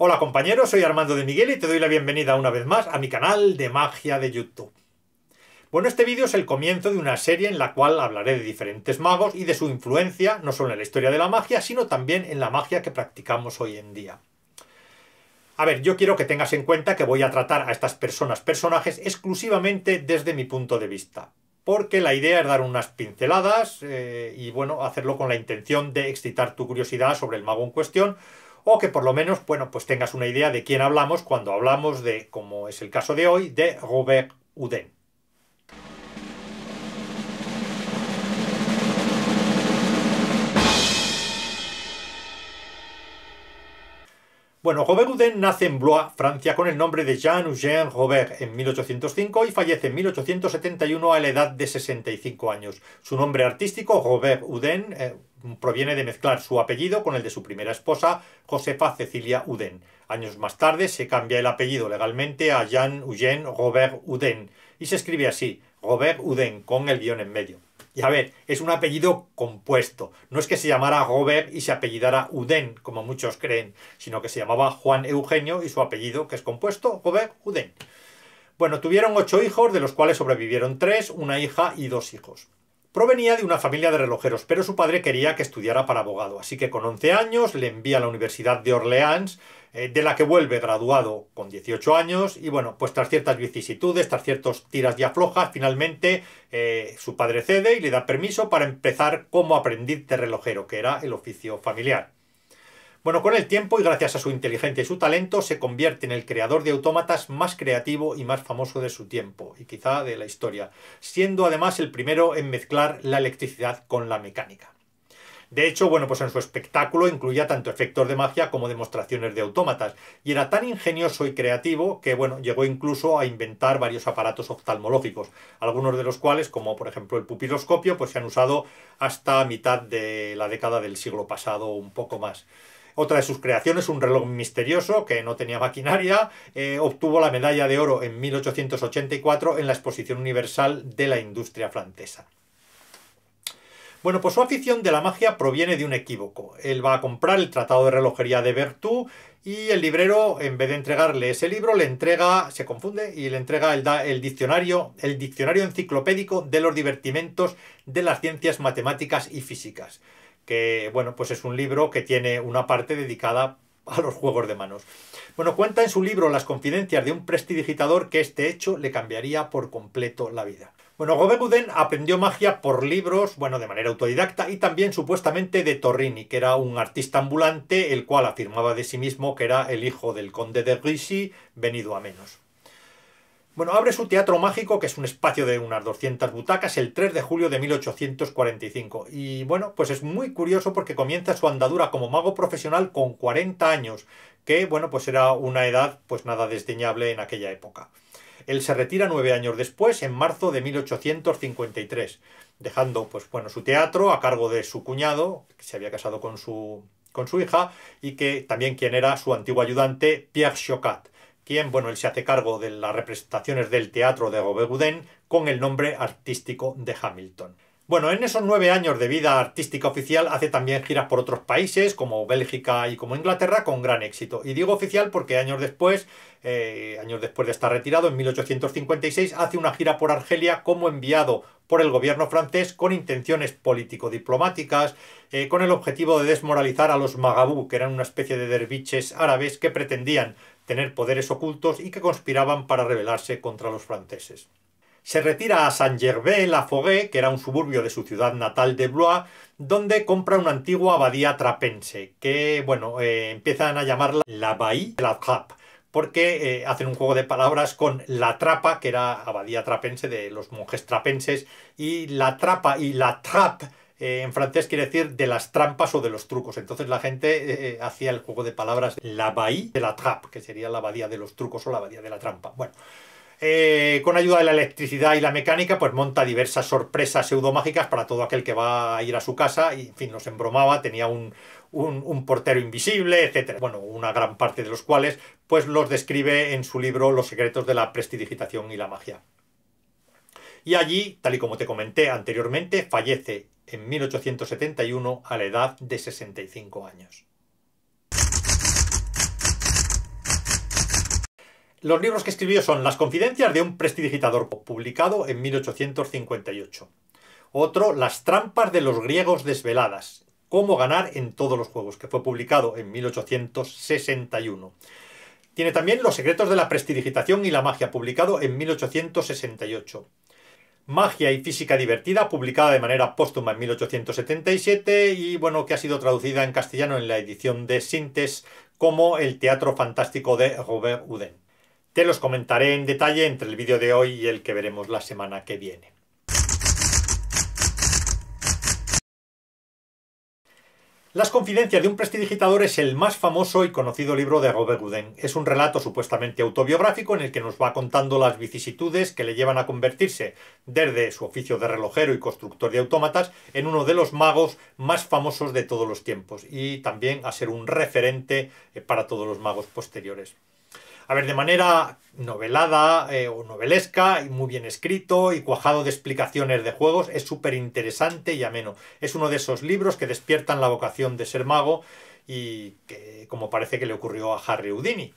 Hola compañeros, soy Armando de Miguel y te doy la bienvenida una vez más a mi canal de magia de YouTube. Bueno, este vídeo es el comienzo de una serie en la cual hablaré de diferentes magos y de su influencia, no solo en la historia de la magia, sino también en la magia que practicamos hoy en día. A ver, yo quiero que tengas en cuenta que voy a tratar a estas personas, personajes, exclusivamente desde mi punto de vista. Porque la idea es dar unas pinceladas eh, y, bueno, hacerlo con la intención de excitar tu curiosidad sobre el mago en cuestión o que por lo menos, bueno, pues tengas una idea de quién hablamos cuando hablamos de, como es el caso de hoy, de Robert Houdin. Bueno, Robert Houdin nace en Blois, Francia, con el nombre de Jean-Eugène Robert en 1805 y fallece en 1871 a la edad de 65 años. Su nombre artístico, Robert Houdin, eh, proviene de mezclar su apellido con el de su primera esposa, Josefa Cecilia Uden. Años más tarde se cambia el apellido legalmente a Jean Eugène Robert Uden y se escribe así, Robert Uden, con el guión en medio. Y a ver, es un apellido compuesto. No es que se llamara Robert y se apellidara Uden, como muchos creen, sino que se llamaba Juan Eugenio y su apellido, que es compuesto, Robert Uden. Bueno, tuvieron ocho hijos, de los cuales sobrevivieron tres, una hija y dos hijos. Provenía de una familia de relojeros, pero su padre quería que estudiara para abogado, así que con 11 años le envía a la Universidad de Orleans, eh, de la que vuelve graduado con 18 años, y bueno, pues tras ciertas vicisitudes, tras ciertos tiras de aflojas, finalmente eh, su padre cede y le da permiso para empezar como aprendiz de relojero, que era el oficio familiar. Bueno, con el tiempo y gracias a su inteligencia y su talento se convierte en el creador de autómatas más creativo y más famoso de su tiempo, y quizá de la historia, siendo además el primero en mezclar la electricidad con la mecánica. De hecho, bueno, pues en su espectáculo incluía tanto efectos de magia como demostraciones de autómatas, y era tan ingenioso y creativo que, bueno, llegó incluso a inventar varios aparatos oftalmológicos, algunos de los cuales, como por ejemplo el pupiloscopio, pues se han usado hasta mitad de la década del siglo pasado, un poco más. Otra de sus creaciones, un reloj misterioso que no tenía maquinaria, eh, obtuvo la medalla de oro en 1884 en la Exposición Universal de la Industria Francesa. Bueno, pues su afición de la magia proviene de un equívoco. Él va a comprar el Tratado de Relojería de Vertu y el librero, en vez de entregarle ese libro, le entrega, se confunde, y le entrega el, diccionario, el diccionario enciclopédico de los divertimentos de las ciencias matemáticas y físicas que bueno, pues es un libro que tiene una parte dedicada a los juegos de manos. Bueno, cuenta en su libro Las confidencias de un prestidigitador que este hecho le cambiaría por completo la vida. Bueno, Gobekuden aprendió magia por libros, bueno, de manera autodidacta y también supuestamente de Torrini, que era un artista ambulante, el cual afirmaba de sí mismo que era el hijo del conde de Rishi, venido a menos. Bueno, abre su Teatro Mágico, que es un espacio de unas 200 butacas, el 3 de julio de 1845. Y bueno, pues es muy curioso porque comienza su andadura como mago profesional con 40 años, que bueno, pues era una edad pues nada desdeñable en aquella época. Él se retira nueve años después, en marzo de 1853, dejando pues bueno su teatro a cargo de su cuñado, que se había casado con su, con su hija, y que también quien era su antiguo ayudante, Pierre Chocat quien, bueno, él se hace cargo de las representaciones del teatro de Gobegudén con el nombre artístico de Hamilton. Bueno, en esos nueve años de vida artística oficial hace también giras por otros países como Bélgica y como Inglaterra con gran éxito. Y digo oficial porque años después, eh, años después de estar retirado, en 1856, hace una gira por Argelia como enviado por el gobierno francés con intenciones político-diplomáticas, eh, con el objetivo de desmoralizar a los Magabú, que eran una especie de derviches árabes que pretendían tener poderes ocultos y que conspiraban para rebelarse contra los franceses. Se retira a Saint-Gervais-la-Forêt, que era un suburbio de su ciudad natal de Blois, donde compra una antigua abadía trapense, que, bueno, eh, empiezan a llamarla la Bahía de la Trappe, porque eh, hacen un juego de palabras con la trapa, que era abadía trapense de los monjes trapenses, y la trapa y la trappe eh, en francés quiere decir de las trampas o de los trucos. Entonces la gente eh, eh, hacía el juego de palabras la bahía de la trappe, que sería la abadía de los trucos o la abadía de la trampa. Bueno. con ayuda de la electricidad y la mecánica, pues monta diversas sorpresas pseudomágicas para todo aquel que va a ir a su casa. Y, en fin, los embromaba, tenía un, portero invisible, etc. Bueno, una gran parte de los cuales, pues los describe en su libro Los secretos de la prestidigitación y la magia. Y allí, tal y como te comenté anteriormente, fallece en 1871 a la edad de 65 años. Los libros que escribió son Las confidencias de un prestidigitador, publicado en 1858. Otro, Las trampas de los griegos desveladas, Cómo ganar en todos los juegos, que fue publicado en 1861. Tiene también Los secretos de la prestidigitación y la magia, publicado en 1868. Magia y Física Divertida, publicada de manera póstuma en 1877 y bueno, que ha sido traducida en castellano en la edición de Sintes como El Teatro Fantástico de Robert Houdin. Te los comentaré en detalle entre el vídeo de hoy y el que veremos la semana que viene. Las confidencias de un prestidigitador es el más famoso y conocido libro de Robert Houdin. Es un relato supuestamente autobiográfico en el que nos va contando las vicisitudes que le llevan a convertirse, desde su oficio de relojero y constructor de autómatas, en uno de los magos más famosos de todos los tiempos y también a ser un referente eh, para todos los magos posteriores. A ver, de manera novelada eh, o novelesca, y muy bien escrito y cuajado de explicaciones de juegos, es súper interesante y ameno. Es uno de esos libros que despiertan la vocación de ser mago y que, como parece que le ocurrió a Harry Houdini.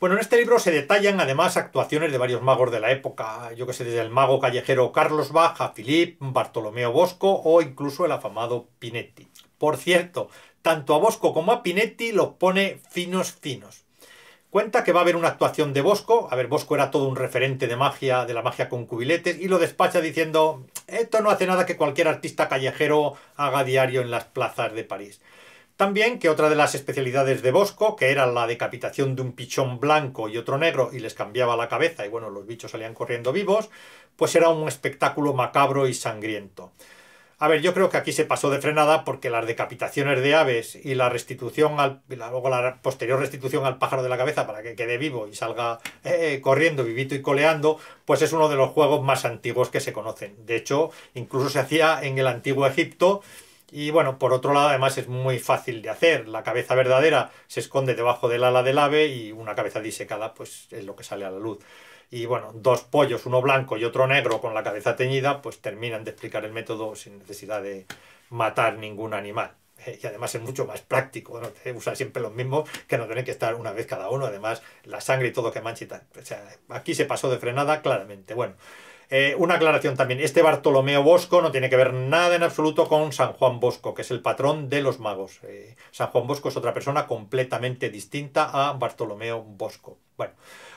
Bueno, en este libro se detallan además actuaciones de varios magos de la época, yo que sé, desde el mago callejero Carlos Baja, Philip, Bartolomeo Bosco o incluso el afamado Pinetti. Por cierto, tanto a Bosco como a Pinetti los pone finos finos. Cuenta que va a haber una actuación de Bosco. A ver, Bosco era todo un referente de magia, de la magia con cubiletes, y lo despacha diciendo, esto no hace nada que cualquier artista callejero haga diario en las plazas de París. También que otra de las especialidades de Bosco, que era la decapitación de un pichón blanco y otro negro y les cambiaba la cabeza y bueno, los bichos salían corriendo vivos, pues era un espectáculo macabro y sangriento. A ver, yo creo que aquí se pasó de frenada porque las decapitaciones de aves y la restitución al luego la posterior restitución al pájaro de la cabeza para que quede vivo y salga eh, eh, corriendo, vivito y coleando, pues es uno de los juegos más antiguos que se conocen. De hecho, incluso se hacía en el antiguo Egipto y bueno, por otro lado, además es muy fácil de hacer. La cabeza verdadera se esconde debajo del ala del ave y una cabeza disecada, pues es lo que sale a la luz y bueno, dos pollos, uno blanco y otro negro con la cabeza teñida, pues terminan de explicar el método sin necesidad de matar ningún animal. Eh, y además es mucho más práctico, usar siempre los mismos que no tienen que estar una vez cada uno, además la sangre y todo que mancha y tal. O sea, aquí se pasó de frenada claramente. Bueno, eh, una aclaración también, este Bartolomeo Bosco no tiene que ver nada en absoluto con San Juan Bosco, que es el patrón de los magos. Eh, San Juan Bosco es otra persona completamente distinta a Bartolomeo Bosco. Bueno,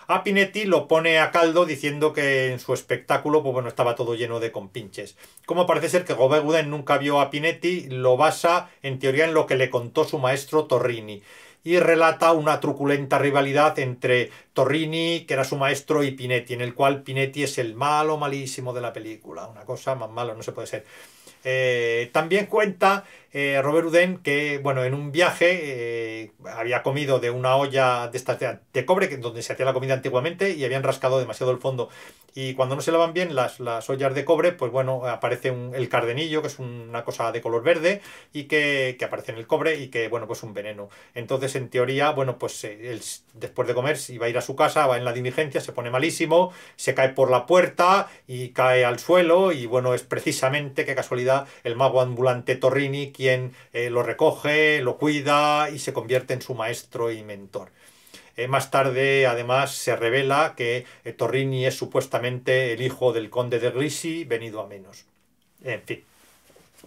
a Pinetti lo pone a caldo diciendo que en su espectáculo pues bueno, estaba todo lleno de compinches. Como parece ser que Gobeguden nunca vio a Pinetti, lo basa en teoría en lo que le contó su maestro Torrini y relata una truculenta rivalidad entre Torrini, que era su maestro, y Pinetti, en el cual Pinetti es el malo malísimo de la película. Una cosa más mala no se puede ser. Eh, también cuenta eh, Robert Uden que, bueno, en un viaje eh, había comido de una olla de de, cobre, donde se hacía la comida antiguamente, y habían rascado demasiado el fondo. Y cuando no se lavan bien las, ollas de cobre, pues bueno, aparece un, el cardenillo, que es una cosa de color verde, y que, aparece en el cobre, y que, bueno, pues un veneno. Entonces, en teoría, bueno, pues eh, después de comer, si va a ir a su casa, va en la diligencia, se pone malísimo, se cae por la puerta y cae al suelo, y bueno, es precisamente, qué casualidad, el mago ambulante Torrini eh, lo recoge, lo cuida y se convierte en su maestro y mentor. Eh, más tarde, además, se revela que eh, Torrini es supuestamente el hijo del conde de Grisi, venido a menos. En fin.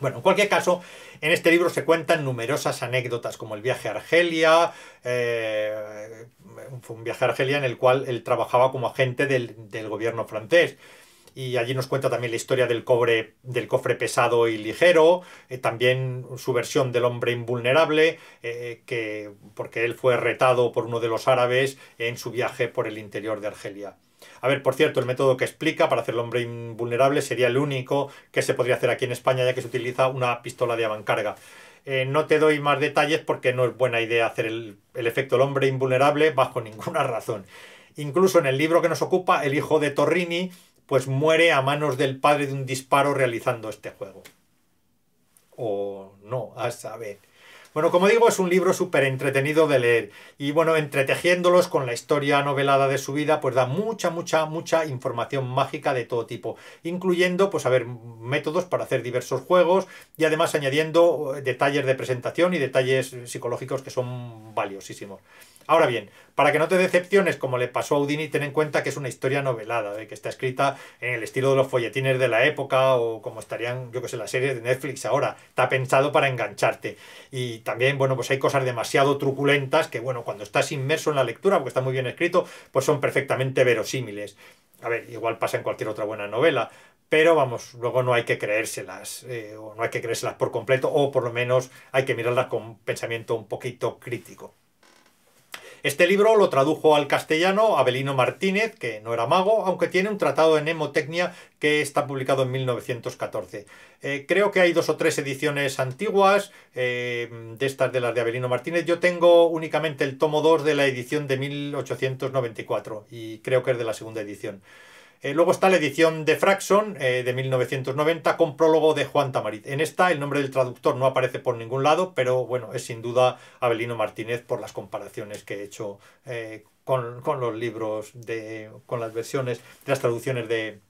Bueno, en cualquier caso, en este libro se cuentan numerosas anécdotas, como el viaje a Argelia, un viaje a Argelia en el cual él trabajaba como agente del gobierno francés y allí nos cuenta también la historia del, cobre, del cofre pesado y ligero, eh, también su versión del hombre invulnerable, eh, que, porque él fue retado por uno de los árabes en su viaje por el interior de Argelia. A ver, por cierto, el método que explica para hacer el hombre invulnerable sería el único que se podría hacer aquí en España, ya que se utiliza una pistola de avancarga. Eh, no te doy más detalles porque no es buena idea hacer el, el efecto del hombre invulnerable bajo ninguna razón. Incluso en el libro que nos ocupa, el hijo de Torrini pues muere a manos del padre de un disparo realizando este juego. O no, a saber. Bueno, como digo, es un libro súper entretenido de leer. Y bueno, entretejiéndolos con la historia novelada de su vida, pues da mucha, mucha, mucha información mágica de todo tipo. Incluyendo, pues, a ver, métodos para hacer diversos juegos y además añadiendo eh, detalles de presentación y detalles psicológicos que son valiosísimos. Ahora bien, para que no te decepciones como le pasó a Houdini, ten en cuenta que es una historia novelada, eh, que está escrita en el estilo de los folletines de la época o como estarían, yo que sé, las series de Netflix ahora. Está pensado para engancharte. Y también, bueno, pues hay cosas demasiado truculentas que, bueno, cuando estás inmerso en la lectura, porque está muy bien escrito, pues son perfectamente verosímiles. A ver, igual pasa en cualquier otra buena novela, pero vamos, luego no hay que creérselas, eh, o no hay que creérselas por completo, o por lo menos hay que mirarlas con un pensamiento un poquito crítico. Este libro lo tradujo al castellano Abelino Martínez, que no era mago, aunque tiene un tratado en hemotecnia que está publicado en 1914. Eh, creo que hay dos o tres ediciones antiguas eh, de estas de las de Abelino Martínez. Yo tengo únicamente el tomo 2 de la edición de 1894 y creo que es de la segunda edición. Eh, luego está la edición de Fraxon eh, de 1990 con prólogo de Juan Tamarit. En esta el nombre del traductor no aparece por ningún lado, pero bueno, es sin duda Avelino Martínez por las comparaciones que he hecho eh, con, los libros, de, con las versiones, de las traducciones de,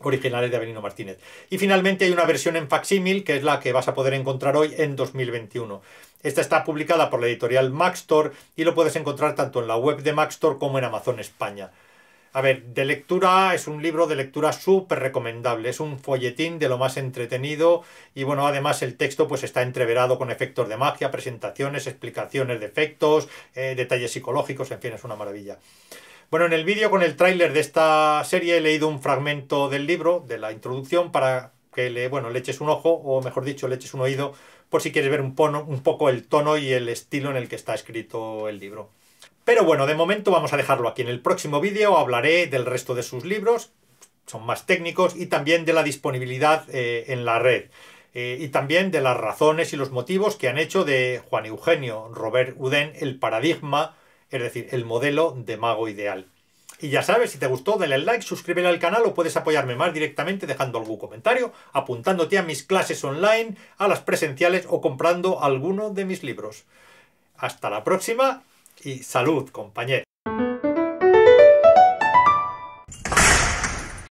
originales de Avelino Martínez. Y finalmente hay una versión en facsímil, que es la que vas a poder encontrar hoy en 2021. Esta está publicada por la editorial Maxtor y lo puedes encontrar tanto en la web de Maxtor como en Amazon España. A ver, de lectura es un libro de lectura súper recomendable, es un folletín de lo más entretenido y bueno, además el texto pues está entreverado con efectos de magia, presentaciones, explicaciones de efectos, eh, detalles psicológicos, en fin, es una maravilla. Bueno, en el vídeo con el tráiler de esta serie he leído un fragmento del libro, de la introducción, para que le, bueno, eches un ojo, o mejor dicho, le eches un oído, por si quieres ver un poco el tono y el estilo en el que está escrito el libro. Pero bueno, de momento vamos a dejarlo aquí. En el próximo vídeo hablaré del resto de sus libros, son más técnicos, y también de la disponibilidad eh, en la red. Eh, y también de las razones y los motivos que han hecho de Juan Eugenio Robert Uden el paradigma, es decir, el modelo de mago ideal. Y ya sabes, si te gustó, dale like, suscríbete al canal o puedes apoyarme más directamente dejando algún comentario, apuntándote a mis clases online, a las presenciales o comprando alguno de mis libros. Hasta la próxima y salud, compañeros.